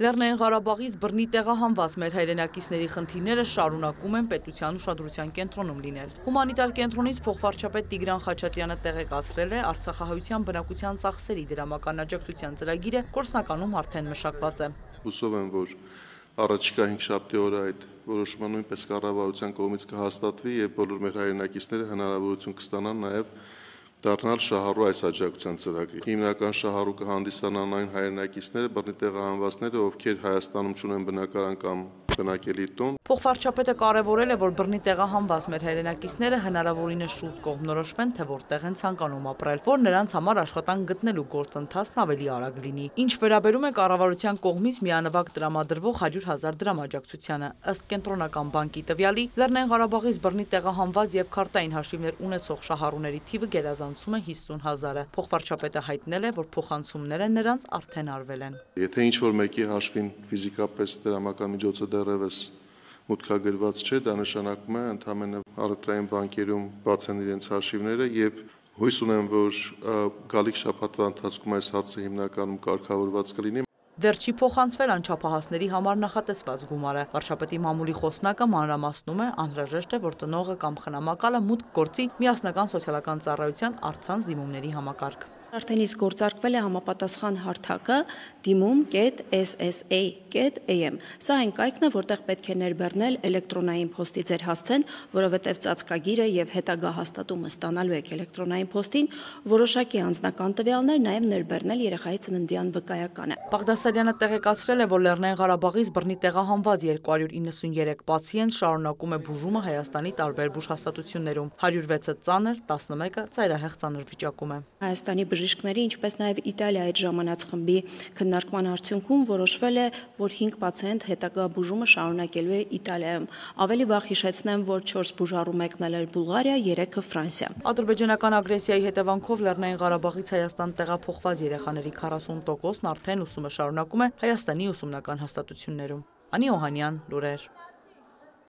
Լեռնային Ղարաբաղից բռնի տեղահանված մեր հայրենակիցների խնդիրները շարունակում են պետության ուշադրության կենտրոնում լինել։ Հումանիտար կենտրոնից փոխվարչապետ Տիգրան Խաչատրյանը տեղեկացրել է Արցախահայության բնակության ծախսերի դրամական աջակցության ծրագիրը կորսնականում արդեն մշակված է։ Հուսով եմ, որ առաջիկա 5 շաբթի օրը այդ որոշումը նույնպես կառավարության կողմից կհաստատվի եւ բոլոր մեր հայրենակիցները հնարավորություն կստանան նաեւ դառնալ շահառու այս աջակցության ծրագրի։ Հիմնական շահառու կհանդիսանան այն հայրենակիցները, բռնի տեղահանվածները, ովքեր Հայաստանում չունեն բնակարան կամ բնակելի տուն, Փոխվարչապետը կարևորել է, որ բռնի տեղահանված մեր հերենակիցները հնարավորինս շուտ կողմնորոշվեն, թե որտեղ են ցանկանում ապրել, որ նրանց համար աշխատանք գտնելու գործընթացն ավելի արագ լինի։ Ինչ վերաբերում է կառավարության կողմից միանվագ տրամադրվող 100 000 դրամ աջակցությանը, ըստ կենտրոնական բանկի տվյալի, Լեռնային Ղարաբաղից բռնի տեղահանված եւ քարտային հաշիվներ ունեցող շահառուների թիվը գերազանցում է 50 000-ը։ Փոխվարչապետը հայտնել է, որ փոխանցումները նրանց արդեն արվել են։ Եթե ինչ որ մեկի հաշվին ֆիզիկապես դրամական միջոցը դեռևս մուտքագրված չէ, դա նշանակում է ընդամենը առևտրային բանկերում բաց են իրենց հաշիվները եւ հույս ունեմ, որ գալիք շաբաթվա ընթացքում այս հարցը հիմնականում կարգավորված կլինի։ Վերջի փոխանցվել անչափահասների համար նախատեսված գումարը։ Վարշապետի մամուլի խոսնակը մանրամասնում է, անհրաժեշտ է, որ տնողը կամ խնամակալը մուտք գործի միասնական սոցիալական ծառայության արցանց դիմումների համակարգ։ Արդեն իսկ գործարկվել է համապատասխան հարթակը dimum.ssa.am։ Սա այն կայքն է, որտեղ պետք է ներբեռնել էլեկտրոնային փոստի ձեր հասցեն, որովհետև ծածկագիրը եւ հետագա հաստատումը ստանալու եք էլեկտրոնային փոստին, որոշակի անձնական տվյալներ նաեւ ներբեռնել երեխայի ծննդյան վկայականը։ Բաղդասարյանը տեղեկացրել է, որ Լեռնային Ղարաբաղից բռնի տեղահանված 293 պացիենտ շարունակում է բուժումը Հայաստանի տարբեր բուժհաստատություններում։ 106-ը ծանր, 11-ը ծայրահեղ ծանր վիճակում է։ Հայաստանի բժշկական բժիշկների, ինչպես նաև Իտալիա այդ ժամանացխմբի քննարկման արդյունքում որոշվել է, որ 5 պացիենտ հետագա բուժումը շարունակելու է Իտալիայում։ Ավելի վաղ հիշեցնեմ, որ 4 բուժառու մեկնել էր Բուլղարիա, 3-ը Ֆրանսիա։ Ադրբեջանական ագրեսիայի հետևանքով Լեռնային Ղարաբաղից Հայաստան տեղափոխված երեխաների 40%-ն արդեն ուսումը շարունակում է Հայաստանի ուսումնական հաստատություններում։ Անի Օհանյան, Լուրեր։